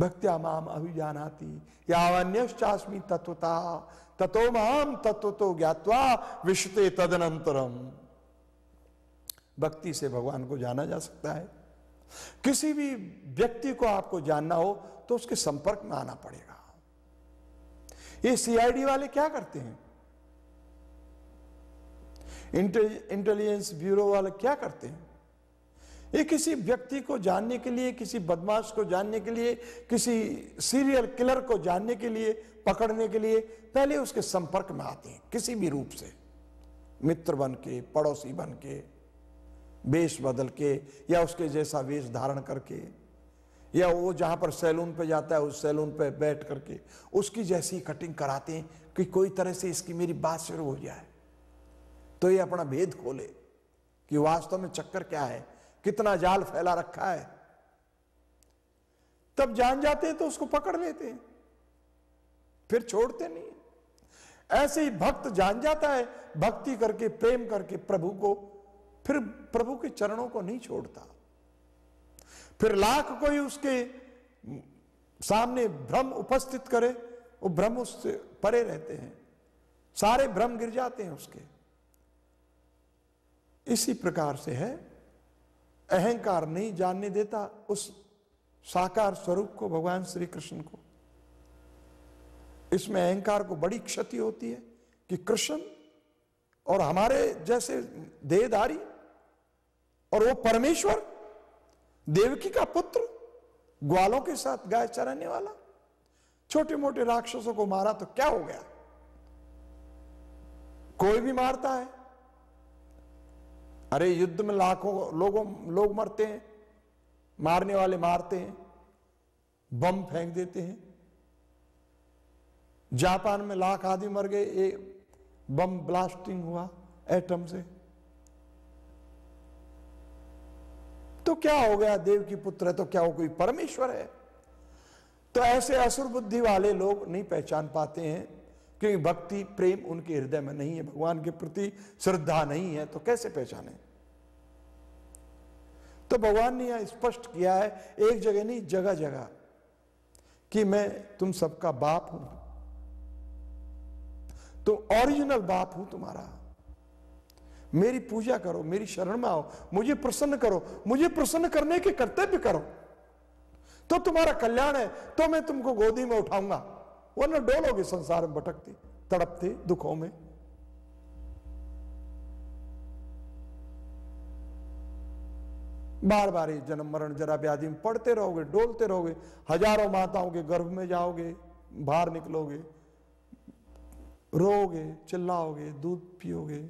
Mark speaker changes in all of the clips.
Speaker 1: भक्त्या माम अभिजानाती यावन्यश्चास्मी तत्वता ततो माम तत्व तो ज्ञातवा विश्वते तदनंतरम भक्ति से भगवान को जाना जा सकता है किसी भी व्यक्ति को आपको जानना हो तो उसके संपर्क में आना पड़ेगा ये सीआईडी वाले क्या करते हैं इंटेलिजेंस ब्यूरो वाले क्या करते हैं ये किसी व्यक्ति को जानने के लिए किसी बदमाश को जानने के लिए किसी सीरियल किलर को जानने के लिए पकड़ने के लिए पहले उसके संपर्क में आते हैं किसी भी रूप से मित्र बन के पड़ोसी बन के वेश बदल के या उसके जैसा वेश धारण करके या वो जहां पर सैलून पे जाता है उस सैलून पे बैठ करके उसकी जैसी कटिंग कराते हैं कि कोई तरह से इसकी मेरी बात शुरू हो जाए तो ये अपना भेद खोले कि वास्तव में चक्कर क्या है कितना जाल फैला रखा है तब जान जाते हैं तो उसको पकड़ लेते हैं फिर छोड़ते नहीं ऐसे ही भक्त जान जाता है भक्ति करके प्रेम करके प्रभु को फिर प्रभु के चरणों को नहीं छोड़ता फिर लाख कोई उसके सामने भ्रम उपस्थित करे वो भ्रम उससे परे रहते हैं सारे भ्रम गिर जाते हैं उसके इसी प्रकार से है अहंकार नहीं जानने देता उस साकार स्वरूप को भगवान श्री कृष्ण को इसमें अहंकार को बड़ी क्षति होती है कि कृष्ण और हमारे जैसे देहधारी और वो परमेश्वर देवकी का पुत्र ग्वालों के साथ गाय चराने वाला छोटे मोटे राक्षसों को मारा तो क्या हो गया कोई भी मारता है अरे युद्ध में लाखों लोगों लोग मरते हैं मारने वाले मारते हैं बम फेंक देते हैं जापान में लाख आदमी मर गए एक बम ब्लास्टिंग हुआ एटम से तो क्या हो गया देव की पुत्र है तो क्या वो कोई परमेश्वर है तो ऐसे असुर बुद्धि वाले लोग नहीं पहचान पाते हैं क्योंकि भक्ति प्रेम उनके हृदय में नहीं है भगवान के प्रति श्रद्धा नहीं है तो कैसे पहचाने तो भगवान ने यह स्पष्ट किया है एक जगह नहीं जगह जगह कि मैं तुम सबका बाप हूं तो ओरिजिनल बाप हूं तुम्हारा मेरी पूजा करो मेरी शरण में आओ मुझे प्रसन्न करो मुझे प्रसन्न करने के कर्तव्य करो तो तुम्हारा कल्याण है तो मैं तुमको गोदी में उठाऊंगा वरना डोलोगे संसार में भटकते तड़पते दुखों में बार बार ये जन्म मरण जरा व्याधि में पड़ते रहोगे डोलते रहोगे हजारों माताओं के गर्भ में जाओगे बाहर निकलोगे रोगे चिल्लाओगे दूध पियोगे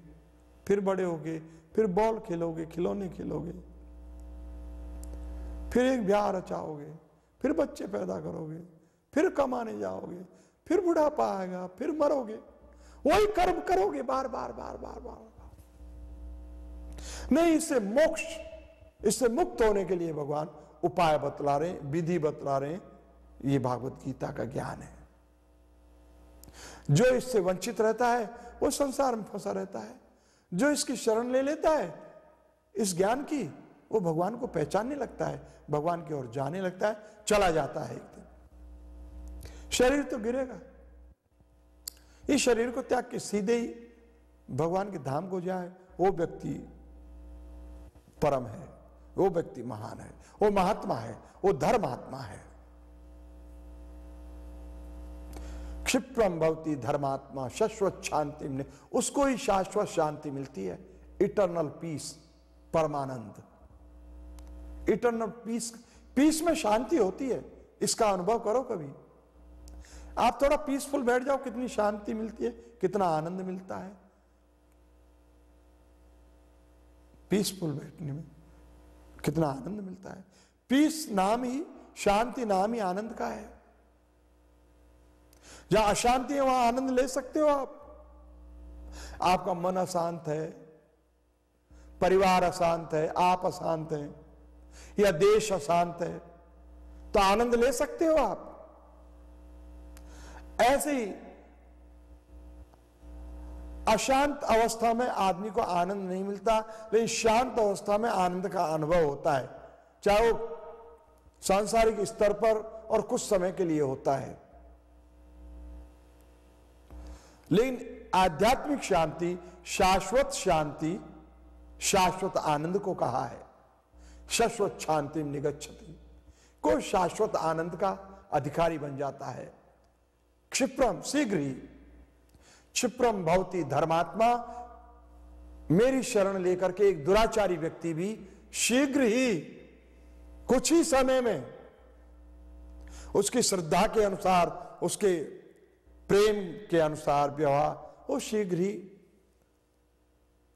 Speaker 1: फिर बड़े होगे फिर बॉल खेलोगे खिलौने खेलोगे फिर एक ब्याह रचाओगे फिर बच्चे पैदा करोगे फिर कमाने जाओगे फिर बुढ़ापा आएगा फिर मरोगे वही कर्म करोगे बार बार बार बार बार, बार। नहीं इससे मोक्ष इससे मुक्त होने के लिए भगवान उपाय बतला रहे विधि बतला रहे ये भागवत गीता का ज्ञान है जो इससे वंचित रहता है वो संसार में फंसा रहता है जो इसकी शरण ले लेता है इस ज्ञान की वो भगवान को पहचानने लगता है भगवान की ओर जाने लगता है चला जाता है एक दिन शरीर तो गिरेगा इस शरीर को त्याग के सीधे ही भगवान के धाम को जाए वो व्यक्ति परम है वो व्यक्ति महान है वो महात्मा है वो धर्मात्मा है क्षिप्रम भवती धर्मात्मा शश्वत शांति उसको ही शाश्वत शांति मिलती है इटरनल पीस परमानंद इटरनल पीस पीस में शांति होती है इसका अनुभव करो कभी आप थोड़ा पीसफुल बैठ जाओ कितनी शांति मिलती है कितना आनंद मिलता है पीसफुल बैठने में कितना आनंद मिलता है पीस नाम ही शांति नाम ही आनंद का है जहां अशांति है वहां आनंद ले सकते हो आप आपका मन अशांत है परिवार अशांत है आप अशांत हैं या देश अशांत है तो आनंद ले सकते हो आप ऐसे ही अशांत अवस्था में आदमी को आनंद नहीं मिलता लेकिन शांत अवस्था में आनंद का अनुभव होता है चाहे वो सांसारिक स्तर पर और कुछ समय के लिए होता है लेकिन आध्यात्मिक शांति शाश्वत शांति शाश्वत आनंद को कहा है शाश्वत शांति निगच्छति को शाश्वत आनंद का अधिकारी बन जाता है क्षिप्रम शीघ्र ही क्षिप्रम भवती धर्मात्मा मेरी शरण लेकर के एक दुराचारी व्यक्ति भी शीघ्र ही कुछ ही समय में उसकी श्रद्धा के अनुसार उसके प्रेम के अनुसार व्यवहार वो शीघ्र ही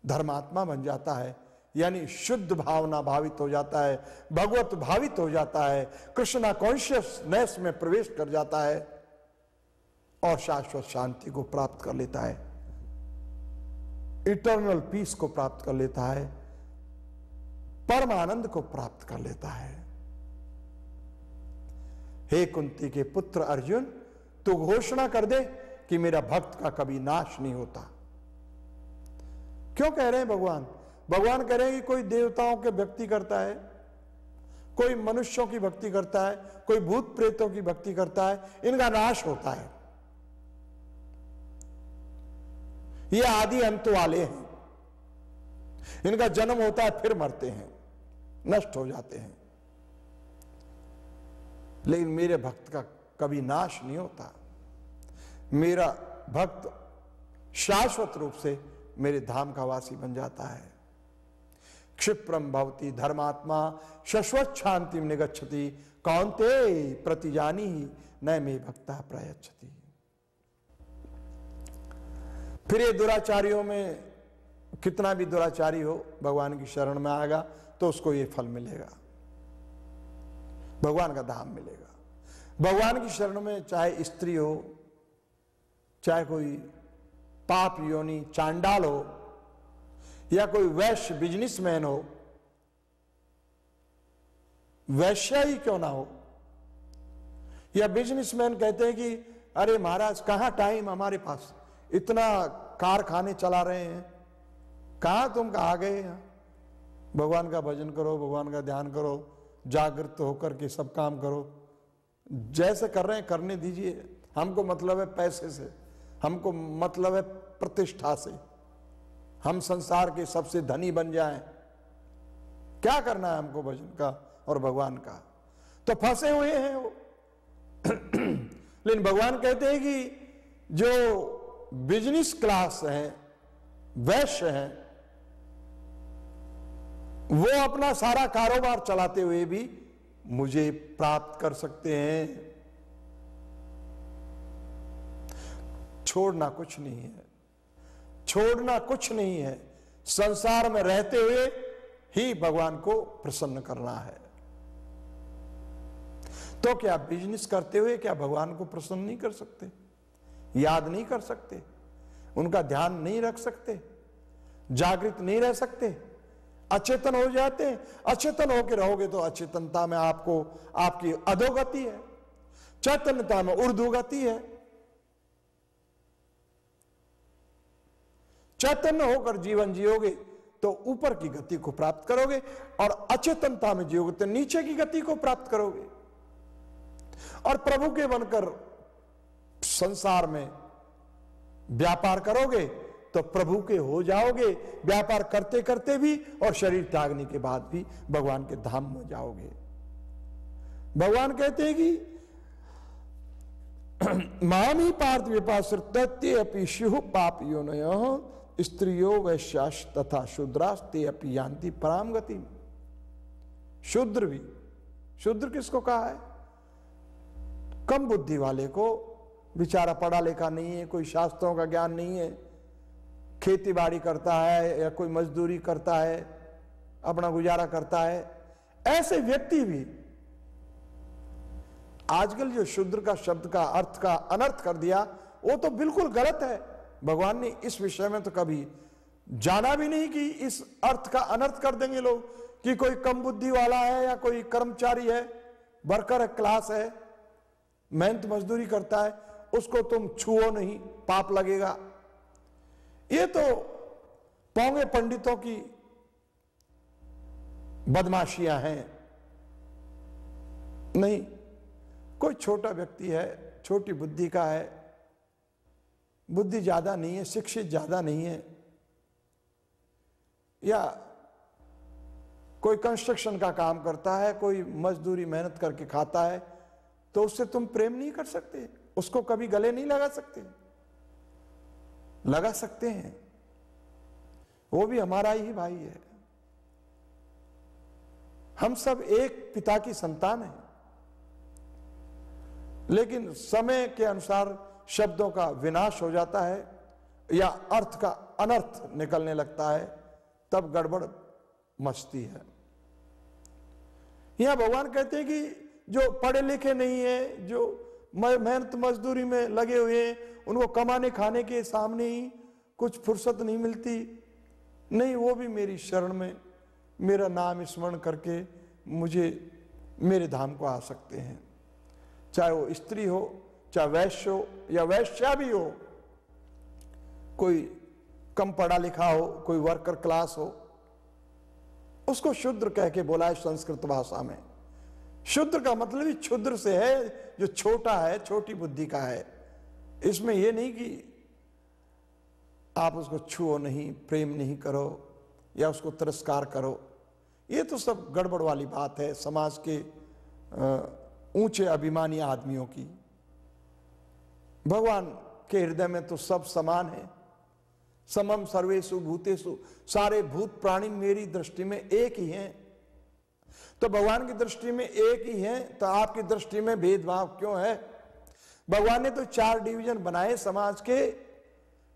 Speaker 1: धर्मात्मा बन जाता है यानी शुद्ध भावना भावित हो जाता है भगवत भावित हो जाता है कृष्णा कॉन्शियसनेस में प्रवेश कर जाता है और शाश्वत शांति को प्राप्त कर लेता है इटर्नल पीस को प्राप्त कर लेता है परम आनंद को प्राप्त कर लेता है हे कुंती के पुत्र अर्जुन तू घोषणा कर दे कि मेरा भक्त का कभी नाश नहीं होता क्यों कह रहे हैं भगवान भगवान कह रहे हैं कि कोई देवताओं के भक्ति करता है कोई मनुष्यों की भक्ति करता है कोई भूत प्रेतों की भक्ति करता है इनका नाश होता है ये आदि अंत वाले हैं इनका जन्म होता है फिर मरते हैं नष्ट हो जाते हैं लेकिन मेरे भक्त का कभी नाश नहीं होता मेरा भक्त शाश्वत रूप से मेरे धाम का वासी बन जाता है क्षिप्रम भवती धर्मात्मा शश्वत शांति में निगछति कौनते प्रतिजानी जानी न मे भक्ता प्रयच्छती फिर ये दुराचारियों में कितना भी दुराचारी हो भगवान की शरण में आएगा तो उसको ये फल मिलेगा भगवान का धाम मिलेगा भगवान की शरण में चाहे स्त्री हो चाहे कोई पाप योनि चांडाल हो या कोई वैश्य बिजनेसमैन हो वैश्य ही क्यों ना हो या बिजनेसमैन कहते हैं कि अरे महाराज कहां टाइम हमारे पास इतना कारखाने चला रहे हैं कहा तुम कहा गए यहां भगवान का भजन करो भगवान का ध्यान करो जागृत होकर के सब काम करो जैसे कर रहे हैं करने दीजिए हमको मतलब है पैसे से हमको मतलब है प्रतिष्ठा से हम संसार के सबसे धनी बन जाएं क्या करना है हमको भजन का और भगवान का तो फंसे हुए हैं वो लेकिन भगवान कहते हैं कि जो बिजनेस क्लास है वैश्य है वो अपना सारा कारोबार चलाते हुए भी मुझे प्राप्त कर सकते हैं छोड़ना कुछ नहीं है छोड़ना कुछ नहीं है संसार में रहते हुए ही भगवान को प्रसन्न करना है तो क्या बिजनेस करते हुए क्या भगवान को प्रसन्न नहीं कर सकते याद नहीं कर सकते उनका ध्यान नहीं रख सकते जागृत नहीं रह सकते अचेतन हो जाते हैं अचेतन होकर रहोगे तो अचेतनता में आपको आपकी अधोगति है चैतन्यता में उर्दुगति है चैतन्य होकर जीवन जियोगे तो ऊपर की गति को प्राप्त करोगे और अचेतनता में जियोगे तो नीचे की गति को प्राप्त करोगे और प्रभु के बनकर संसार में व्यापार करोगे तो प्रभु के हो जाओगे व्यापार करते करते भी और शरीर त्यागने के बाद भी भगवान के धाम में जाओगे भगवान कहते हैं कि मामी पार्थ विपास तत्ते अपनी शिव पाप योन स्त्रियो वैश्यास तथा शुद्रास्ते अपनी यांति पराम गति शूद्र भी शूद्र किसको कहा है कम बुद्धि वाले को बेचारा पढ़ा लिखा नहीं है कोई शास्त्रों का ज्ञान नहीं है खेती बाड़ी करता है या कोई मजदूरी करता है अपना गुजारा करता है ऐसे व्यक्ति भी आजकल जो शूद्र का शब्द का अर्थ का अनर्थ कर दिया वो तो बिल्कुल गलत है भगवान ने इस विषय में तो कभी जाना भी नहीं कि इस अर्थ का अनर्थ कर देंगे लोग कि कोई कम बुद्धि वाला है या कोई कर्मचारी है वर्कर है क्लास है मेहनत मजदूरी करता है उसको तुम छुओ नहीं पाप लगेगा ये तो पौंगे पंडितों की बदमाशियां हैं नहीं कोई छोटा व्यक्ति है छोटी बुद्धि का है बुद्धि ज्यादा नहीं है शिक्षित ज्यादा नहीं है या कोई कंस्ट्रक्शन का काम करता है कोई मजदूरी मेहनत करके खाता है तो उससे तुम प्रेम नहीं कर सकते उसको कभी गले नहीं लगा सकते लगा सकते हैं वो भी हमारा ही भाई है हम सब एक पिता की संतान है लेकिन समय के अनुसार शब्दों का विनाश हो जाता है या अर्थ का अनर्थ निकलने लगता है तब गड़बड़ मचती है यहां भगवान कहते हैं कि जो पढ़े लिखे नहीं है जो मेहनत मजदूरी में लगे हुए हैं उनको कमाने खाने के सामने ही कुछ फुर्सत नहीं मिलती नहीं वो भी मेरी शरण में मेरा नाम स्मरण करके मुझे मेरे धाम को आ सकते हैं चाहे वो स्त्री हो चाहे वैश्य हो या वैश्या भी हो कोई कम पढ़ा लिखा हो कोई वर्कर क्लास हो उसको शुद्र कह के बोला है संस्कृत भाषा में शुद्र का मतलब ही क्षुद्र से है जो छोटा है छोटी बुद्धि का है इसमें यह नहीं कि आप उसको छुओ नहीं प्रेम नहीं करो या उसको तिरस्कार करो ये तो सब गड़बड़ वाली बात है समाज के ऊंचे अभिमानी आदमियों की भगवान के हृदय में तो सब समान है समम सर्वेशु भूतेशु सारे भूत प्राणी मेरी दृष्टि में एक ही हैं तो भगवान की दृष्टि में एक ही है तो आपकी दृष्टि में भेदभाव क्यों है भगवान ने तो चार डिवीजन बनाए समाज के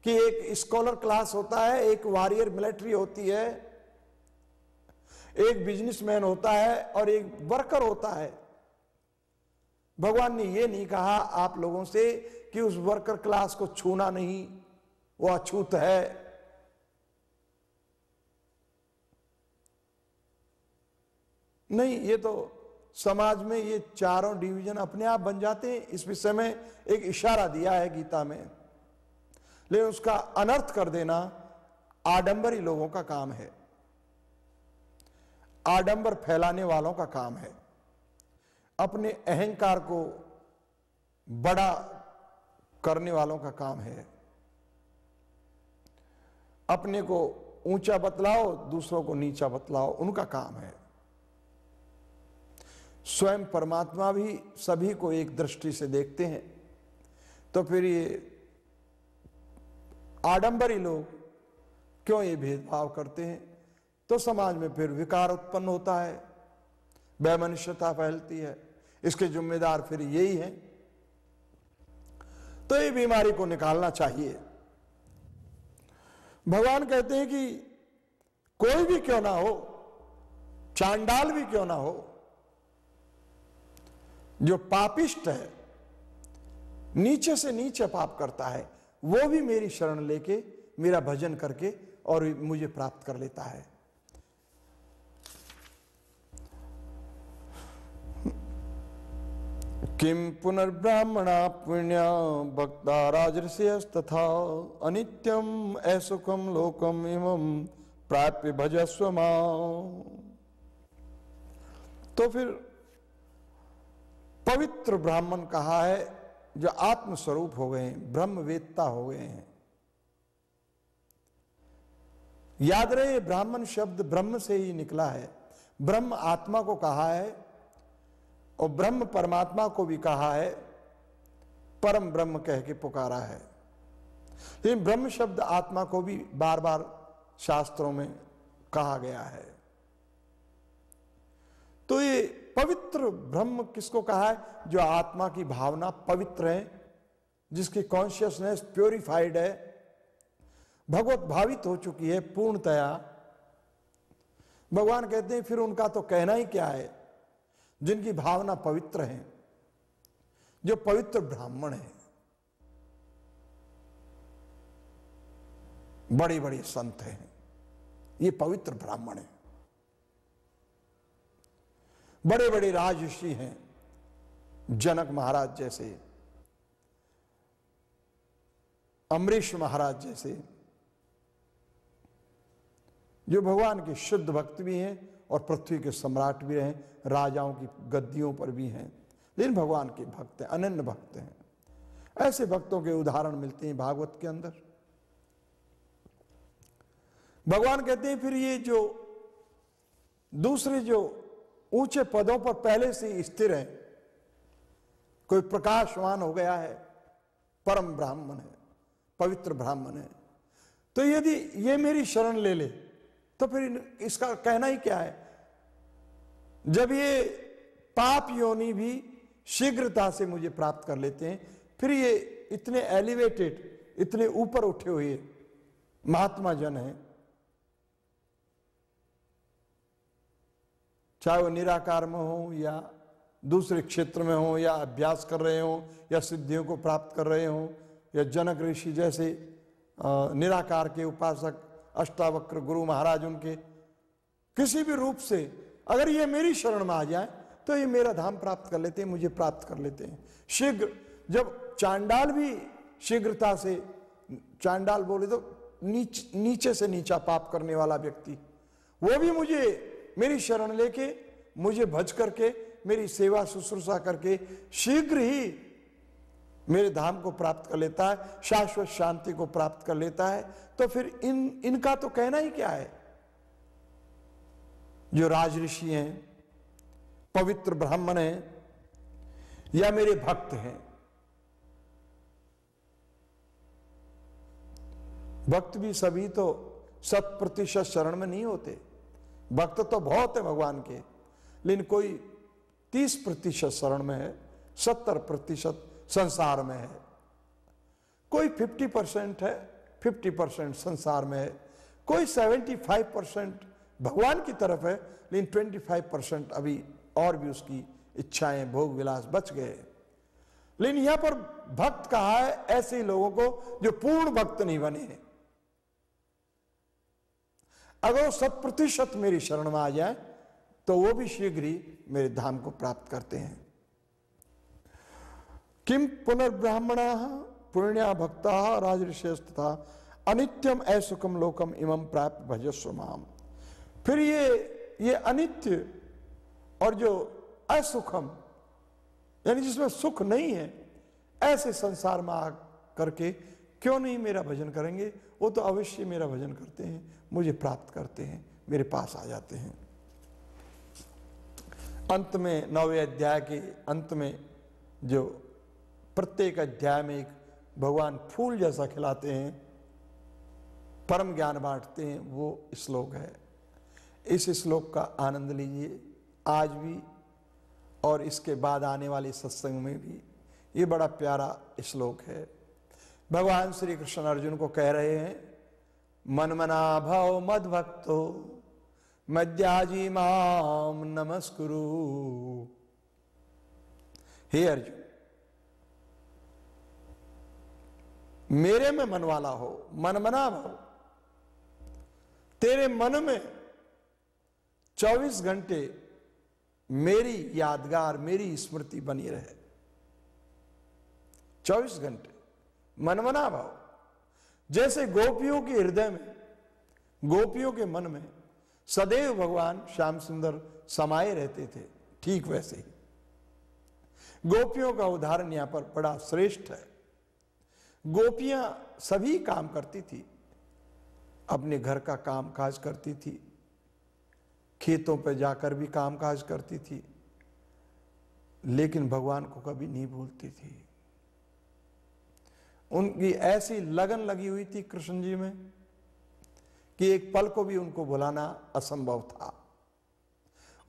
Speaker 1: कि एक स्कॉलर क्लास होता है एक वॉरियर मिलिट्री होती है एक बिजनेसमैन होता है और एक वर्कर होता है भगवान ने यह नहीं कहा आप लोगों से कि उस वर्कर क्लास को छूना नहीं वो अछूत है नहीं ये तो समाज में ये चारों डिवीजन अपने आप बन जाते हैं इस विषय में एक इशारा दिया है गीता में लेकिन उसका अनर्थ कर देना आडंबरी लोगों का काम है आडंबर फैलाने वालों का काम है अपने अहंकार को बड़ा करने वालों का काम है अपने को ऊंचा बतलाओ दूसरों को नीचा बतलाओ उनका काम है स्वयं परमात्मा भी सभी को एक दृष्टि से देखते हैं तो फिर ये आडंबरी लोग क्यों ये भेदभाव करते हैं तो समाज में फिर विकार उत्पन्न होता है वैमनुष्यता फैलती है इसके जिम्मेदार फिर यही है तो ये बीमारी को निकालना चाहिए भगवान कहते हैं कि कोई भी क्यों ना हो चांडाल भी क्यों ना हो जो पापिष्ट है नीचे से नीचे पाप करता है वो भी मेरी शरण लेके मेरा भजन करके और मुझे प्राप्त कर लेता है किम पुनर्ब्राह्मणा पुण्य भक्ता राजथा अनित्यम असुखम लोकम इमम प्राप्य भजस्व तो फिर पवित्र ब्राह्मण कहा है जो आत्मस्वरूप हो गए हैं ब्रह्मवेत्ता हो गए हैं याद रहे ब्राह्मण शब्द ब्रह्म से ही निकला है ब्रह्म आत्मा को कहा है और ब्रह्म परमात्मा को भी कहा है परम ब्रह्म कह के पुकारा है लेकिन ब्रह्म शब्द आत्मा को भी बार बार शास्त्रों में कहा गया है तो ये पवित्र ब्रह्म किसको कहा है जो आत्मा की भावना पवित्र है जिसकी कॉन्शियसनेस प्योरिफाइड है भगवत भावित हो चुकी है पूर्णतया भगवान कहते हैं फिर उनका तो कहना ही क्या है जिनकी भावना पवित्र है जो पवित्र ब्राह्मण है बड़े बड़े संत हैं ये पवित्र ब्राह्मण है बड़े बड़े राजऋषि हैं जनक महाराज जैसे अमरीश महाराज जैसे जो भगवान के शुद्ध भक्त भी हैं और पृथ्वी के सम्राट भी रहे राजाओं की गद्दियों पर भी हैं लेकिन भगवान के भक्त हैं अनन्य भक्त हैं ऐसे भक्तों के उदाहरण मिलते हैं भागवत के अंदर भगवान कहते हैं फिर ये जो दूसरे जो ऊंचे पदों पर पहले से स्थिर है कोई प्रकाशवान हो गया है परम ब्राह्मण है पवित्र ब्राह्मण है तो यदि ये मेरी शरण ले ले तो फिर इसका कहना ही क्या है जब ये पाप योनि भी शीघ्रता से मुझे प्राप्त कर लेते हैं फिर ये इतने एलिवेटेड इतने ऊपर उठे हुए महात्मा जन हैं चाहे वो निराकार में हो या दूसरे क्षेत्र में हो या अभ्यास कर रहे हो या सिद्धियों को प्राप्त कर रहे हो या जनक ऋषि जैसे निराकार के उपासक अष्टावक्र गुरु महाराज उनके किसी भी रूप से अगर ये मेरी शरण में आ जाए तो ये मेरा धाम प्राप्त कर लेते हैं मुझे प्राप्त कर लेते हैं शीघ्र जब चांडाल भी शीघ्रता से चांडाल बोले तो नीच नीचे से नीचा पाप करने वाला व्यक्ति वो भी मुझे मेरी शरण लेके मुझे भज करके मेरी सेवा शुश्रूषा करके शीघ्र ही मेरे धाम को प्राप्त कर लेता है शाश्वत शांति को प्राप्त कर लेता है तो फिर इन इनका तो कहना ही क्या है जो राज ऋषि हैं पवित्र ब्राह्मण हैं या मेरे भक्त हैं भक्त भी सभी तो शत प्रतिशत शरण में नहीं होते भक्त तो बहुत है भगवान के लेकिन कोई तीस प्रतिशत शरण में है सत्तर प्रतिशत संसार में है कोई फिफ्टी परसेंट है फिफ्टी परसेंट संसार में है कोई सेवेंटी फाइव परसेंट भगवान की तरफ है लेकिन ट्वेंटी फाइव परसेंट अभी और भी उसकी इच्छाएं भोग विलास बच गए लेकिन यहां पर भक्त कहा है ऐसे लोगों को जो पूर्ण भक्त नहीं बने हैं अगर वो शत प्रतिशत मेरी शरण में आ जाए तो वो भी शीघ्र ही मेरे धाम को प्राप्त करते हैं किम पुनर्ब्राह्मण पुण्या भक्ता राजऋषेष अनित्यम ऐसुकम लोकम इम प्राप्त भजस्व माम फिर ये ये अनित्य और जो असुखम यानी जिसमें सुख नहीं है ऐसे संसार में आ करके क्यों नहीं मेरा भजन करेंगे वो तो अवश्य मेरा भजन करते हैं मुझे प्राप्त करते हैं मेरे पास आ जाते हैं अंत में नौवे अध्याय के अंत में जो प्रत्येक अध्याय में एक भगवान फूल जैसा खिलाते हैं परम ज्ञान बांटते हैं वो श्लोक है इस श्लोक का आनंद लीजिए आज भी और इसके बाद आने वाले सत्संग में भी ये बड़ा प्यारा श्लोक है भगवान श्री कृष्ण अर्जुन को कह रहे हैं मनमना भव मद भक्तो मद्याजी माम नमस्कुरु हे अर्जुन मेरे में मन वाला हो मनमना भव तेरे मन में 24 घंटे मेरी यादगार मेरी स्मृति बनी रहे 24 घंटे मनमना भाव जैसे गोपियों के हृदय में गोपियों के मन में सदैव भगवान श्याम सुंदर समाये रहते थे ठीक वैसे ही गोपियों का उदाहरण यहां पर बड़ा श्रेष्ठ है गोपियां सभी काम करती थी अपने घर का काम काज करती थी खेतों पर जाकर भी काम काज करती थी लेकिन भगवान को कभी नहीं भूलती थी उनकी ऐसी लगन लगी हुई थी कृष्ण जी में कि एक पल को भी उनको बुलाना असंभव था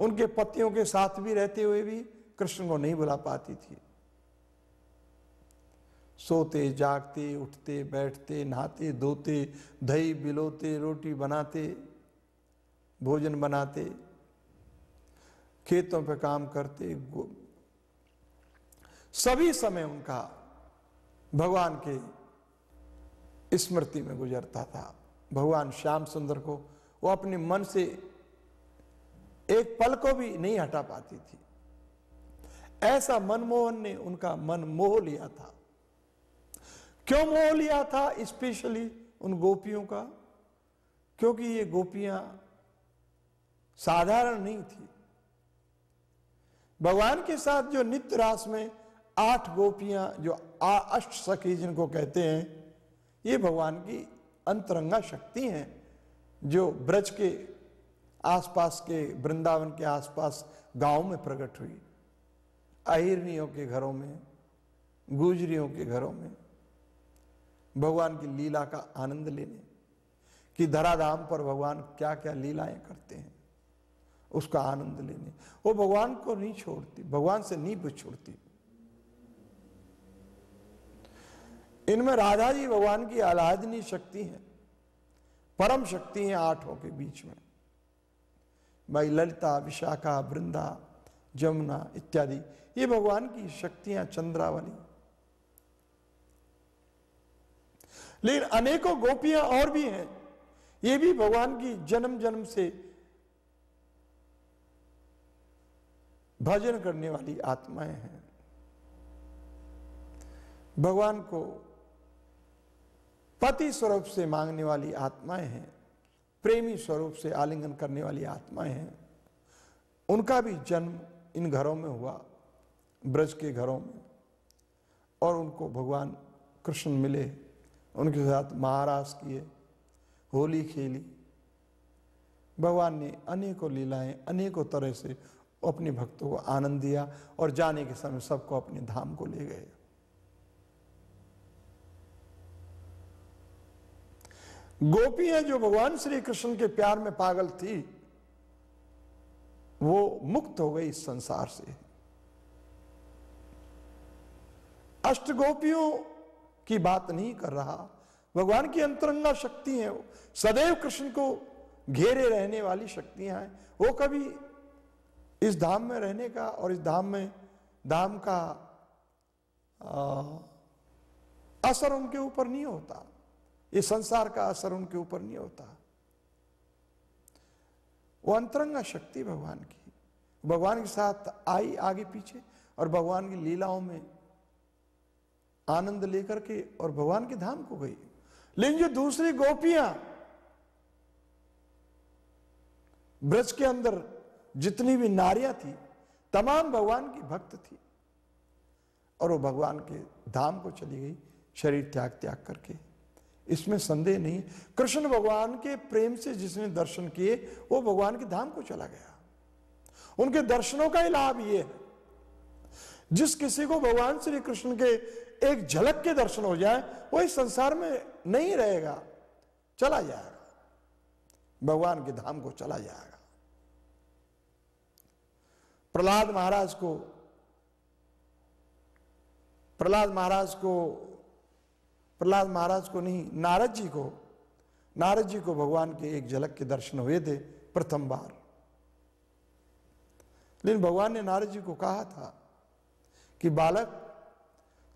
Speaker 1: उनके पतियों के साथ भी रहते हुए भी कृष्ण को नहीं बुला पाती थी सोते जागते उठते बैठते नहाते धोते दही बिलोते रोटी बनाते भोजन बनाते खेतों पर काम करते सभी समय उनका भगवान की स्मृति में गुजरता था भगवान श्याम सुंदर को वो अपने मन से एक पल को भी नहीं हटा पाती थी ऐसा मनमोहन ने उनका मन मोह लिया था क्यों मोह लिया था स्पेशली उन गोपियों का क्योंकि ये गोपियां साधारण नहीं थी भगवान के साथ जो नित्य रास में आठ गोपियां जो आ अष्ट सखी जिनको कहते हैं ये भगवान की अंतरंगा शक्ति हैं जो ब्रज के आसपास के वृंदावन के आसपास गांव में प्रकट हुई अहिरनियों के घरों में गुजरियों के घरों में भगवान की लीला का आनंद लेने कि धराधाम पर भगवान क्या क्या लीलाएं करते हैं उसका आनंद लेने वो भगवान को नहीं छोड़ती भगवान से नहीं बिछोड़ती इनमें राधा जी भगवान की आलादनी शक्ति है परम शक्ति है आठों के बीच में भाई ललिता विशाखा वृंदा जमुना इत्यादि ये भगवान की शक्तियां चंद्रावली लेकिन अनेकों गोपियां और भी हैं ये भी भगवान की जन्म जन्म से भजन करने वाली आत्माएं हैं भगवान को पति स्वरूप से मांगने वाली आत्माएं हैं प्रेमी स्वरूप से आलिंगन करने वाली आत्माएं हैं उनका भी जन्म इन घरों में हुआ ब्रज के घरों में और उनको भगवान कृष्ण मिले उनके साथ महाराज किए होली खेली भगवान ने अनेकों लीलाएं अनेकों तरह से अपने भक्तों को आनंद दिया और जाने के समय सबको अपने धाम को ले गए गोपियां जो भगवान श्री कृष्ण के प्यार में पागल थी वो मुक्त हो गई इस संसार से अष्ट गोपियों की बात नहीं कर रहा भगवान की अंतरंगा शक्ति है सदैव कृष्ण को घेरे रहने वाली शक्तियां हैं वो कभी इस धाम में रहने का और इस धाम में धाम का आ, असर उनके ऊपर नहीं होता ये संसार का असर उनके ऊपर नहीं होता वो अंतरंगा शक्ति भगवान की भगवान के साथ आई आगे पीछे और भगवान की लीलाओं में आनंद लेकर के और भगवान के धाम को गई लेकिन जो दूसरी गोपियां ब्रज के अंदर जितनी भी नारियां थी तमाम भगवान की भक्त थी और वो भगवान के धाम को चली गई शरीर त्याग त्याग करके इसमें संदेह नहीं कृष्ण भगवान के प्रेम से जिसने दर्शन किए वो भगवान के धाम को चला गया उनके दर्शनों का ही लाभ ये है जिस किसी को भगवान श्री कृष्ण के एक झलक के दर्शन हो जाए वो इस संसार में नहीं रहेगा चला जाएगा भगवान के धाम को चला जाएगा प्रहलाद महाराज को प्रहलाद महाराज को प्रहलाद महाराज को नहीं नारद जी को नारद जी को भगवान के एक झलक के दर्शन हुए थे प्रथम बार लेकिन भगवान ने नारद जी को कहा था कि बालक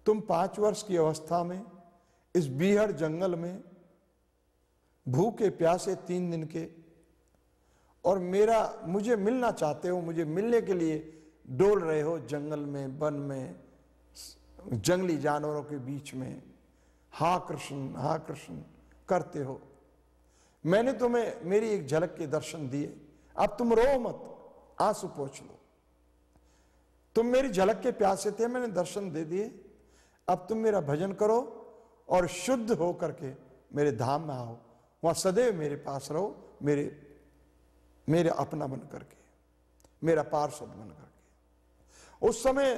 Speaker 1: तुम पांच वर्ष की अवस्था में इस बीहड़ जंगल में भूखे प्यासे तीन दिन के और मेरा मुझे मिलना चाहते हो मुझे मिलने के लिए डोल रहे हो जंगल में वन में जंगली जानवरों के बीच में हा कृष्ण हा कृष्ण करते हो मैंने तुम्हें मेरी एक झलक के दर्शन दिए अब तुम रो मत आंसू पोछ लो तुम मेरी झलक के प्यासे थे मैंने दर्शन दे दिए अब तुम मेरा भजन करो और शुद्ध होकर के मेरे धाम में आओ वहां सदैव मेरे पास रहो मेरे मेरा अपना बन करके मेरा पार्षद बन करके उस समय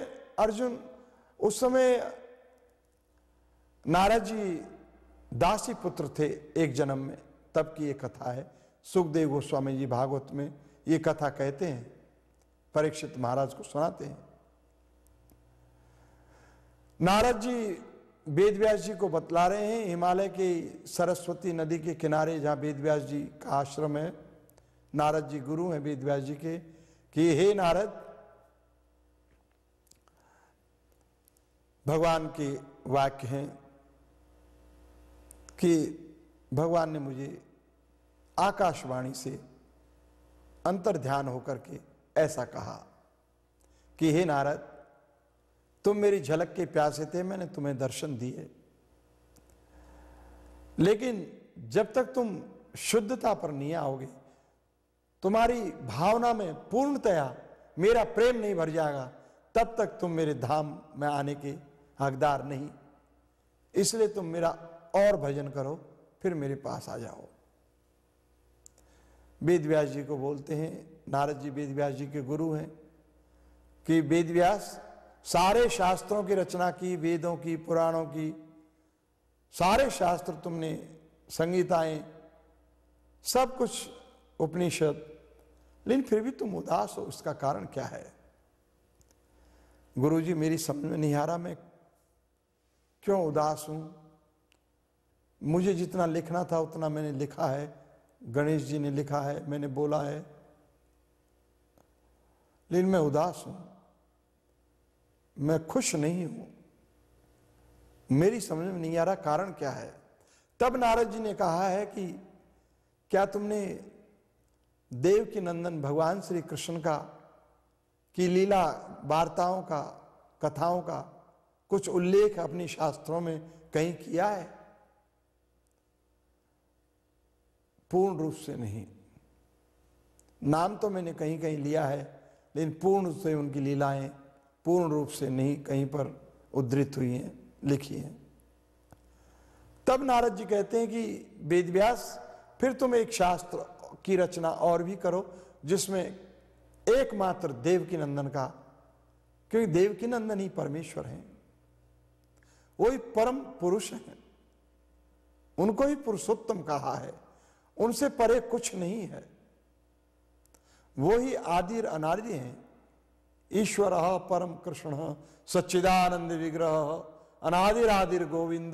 Speaker 1: अर्जुन उस समय नारद जी दासी पुत्र थे एक जन्म में तब की ये कथा है सुखदेव गोस्वामी जी भागवत में ये कथा कहते हैं परीक्षित महाराज को सुनाते हैं नारद जी वेद व्यास जी को बतला रहे हैं हिमालय के सरस्वती नदी के किनारे जहाँ वेद व्यास जी का आश्रम है नारद जी गुरु हैं वेद व्यास जी के कि हे नारद भगवान के वाक्य हैं कि भगवान ने मुझे आकाशवाणी से अंतर ध्यान होकर के ऐसा कहा कि हे नारद तुम मेरी झलक के प्यासे थे मैंने तुम्हें दर्शन दिए लेकिन जब तक तुम शुद्धता पर नहीं आओगे तुम्हारी भावना में पूर्णतया मेरा प्रेम नहीं भर जाएगा तब तक तुम मेरे धाम में आने के हकदार नहीं इसलिए तुम मेरा और भजन करो फिर मेरे पास आ जाओ वेद व्यास जी को बोलते हैं नारद जी वेद व्यास जी के गुरु हैं कि वेद व्यास सारे शास्त्रों की रचना की वेदों की पुराणों की सारे शास्त्र तुमने संगीताएं सब कुछ उपनिषद लेकिन फिर भी तुम उदास हो उसका कारण क्या है गुरुजी मेरी समझ में नहीं आ रहा मैं क्यों उदास हूं मुझे जितना लिखना था उतना मैंने लिखा है गणेश जी ने लिखा है मैंने बोला है लेकिन मैं उदास हूं मैं खुश नहीं हूं मेरी समझ में नहीं आ रहा कारण क्या है तब नारद जी ने कहा है कि क्या तुमने देव के नंदन भगवान श्री कृष्ण का की लीला वार्ताओं का कथाओं का कुछ उल्लेख अपने शास्त्रों में कहीं किया है पूर्ण रूप से नहीं नाम तो मैंने कहीं कहीं लिया है लेकिन पूर्ण रूप से उनकी लीलाएं पूर्ण रूप से नहीं कहीं पर उद्धृत हुई हैं लिखी हैं तब नारद जी कहते हैं कि वेद व्यास फिर तुम एक शास्त्र की रचना और भी करो जिसमें एकमात्र देवकी नंदन का क्योंकि देवकी नंदन ही परमेश्वर हैं वो ही परम पुरुष हैं उनको ही पुरुषोत्तम कहा है उनसे परे कुछ नहीं है वो ही आदि अनादि हैं ईश्वर परम कृष्ण सच्चिदानंद विग्रह अनादिर आदिर गोविंद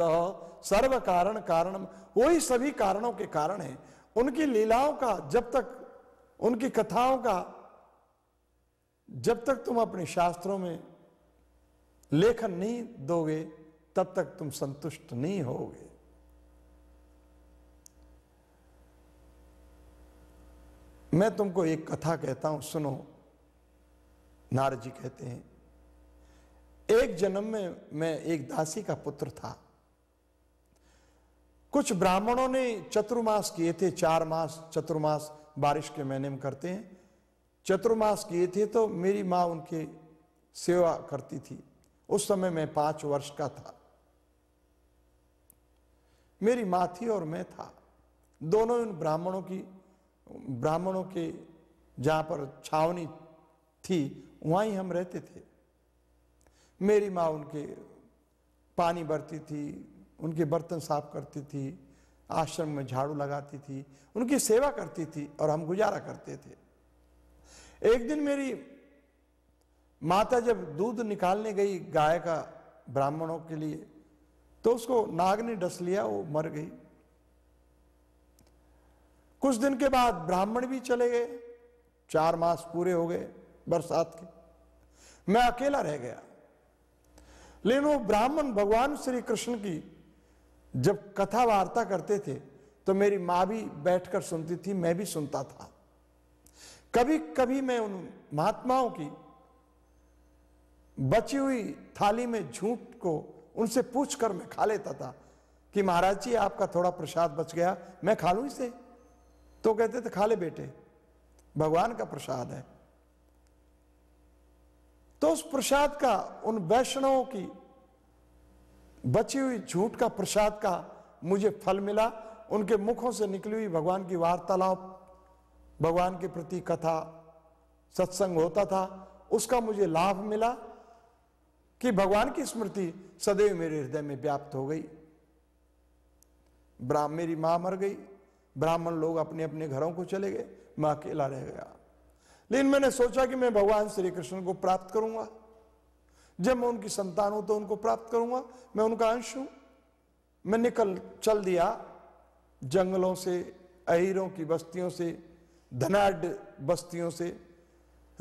Speaker 1: सर्व कारण कारण वही सभी कारणों के कारण हैं उनकी लीलाओं का जब तक उनकी कथाओं का जब तक तुम अपने शास्त्रों में लेखन नहीं दोगे तब तक तुम संतुष्ट नहीं होगे मैं तुमको एक कथा कहता हूं सुनो नारद जी कहते हैं एक जन्म में मैं एक दासी का पुत्र था कुछ ब्राह्मणों ने चतुर्मास किए थे चार मास चतुर्मास बारिश के महीने में करते हैं चतुर्मास किए थे तो मेरी माँ उनके सेवा करती थी उस समय मैं पांच वर्ष का था मेरी माँ थी और मैं था दोनों इन ब्राह्मणों की ब्राह्मणों के जहाँ पर छावनी थी वहाँ ही हम रहते थे मेरी माँ उनके पानी भरती थी उनके बर्तन साफ करती थी आश्रम में झाड़ू लगाती थी उनकी सेवा करती थी और हम गुजारा करते थे एक दिन मेरी माता जब दूध निकालने गई गाय का ब्राह्मणों के लिए तो उसको नाग ने डस लिया वो मर गई कुछ दिन के बाद ब्राह्मण भी चले गए चार मास पूरे हो गए बरसात के मैं अकेला रह गया लेकिन वो ब्राह्मण भगवान श्री कृष्ण की जब कथा वार्ता करते थे तो मेरी माँ भी बैठकर सुनती थी मैं भी सुनता था कभी कभी मैं उन महात्माओं की बची हुई थाली में झूठ को उनसे पूछकर मैं खा लेता था कि महाराज जी आपका थोड़ा प्रसाद बच गया मैं खा लू इसे तो कहते थे खा ले बेटे भगवान का प्रसाद है तो उस प्रसाद का उन वैष्णवों की बची हुई झूठ का प्रसाद का मुझे फल मिला उनके मुखों से निकली हुई भगवान की वार्तालाप भगवान के प्रति कथा सत्संग होता था उसका मुझे लाभ मिला कि भगवान की स्मृति सदैव मेरे हृदय में व्याप्त हो गई ब्राह्मण मेरी मां मर गई ब्राह्मण लोग अपने अपने घरों को चले गए मैं अकेला रह गया लेकिन मैंने सोचा कि मैं भगवान श्री कृष्ण को प्राप्त करूंगा जब मैं उनकी संतान हूं तो उनको प्राप्त करूंगा मैं उनका अंश हूं मैं निकल चल दिया जंगलों से अहिरों की बस्तियों से धनाढ़ बस्तियों से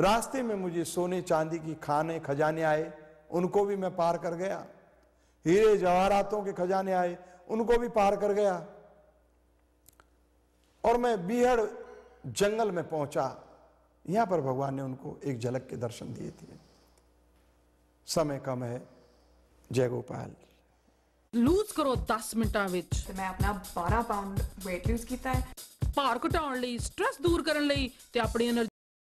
Speaker 1: रास्ते में मुझे सोने चांदी की खाने खजाने आए उनको भी मैं पार कर गया हीरे जवाहरातों के खजाने आए उनको भी पार कर गया और मैं बीहड़ जंगल में पहुंचा यहां पर भगवान ने उनको एक झलक के दर्शन दिए थे समय कम है जय गोपाल लूज करो दस मिनट तो मैं अपना बारह पाउंड वेट लूज किया है भार घटाने स्ट्रेस दूर करने अपनी एनर्जी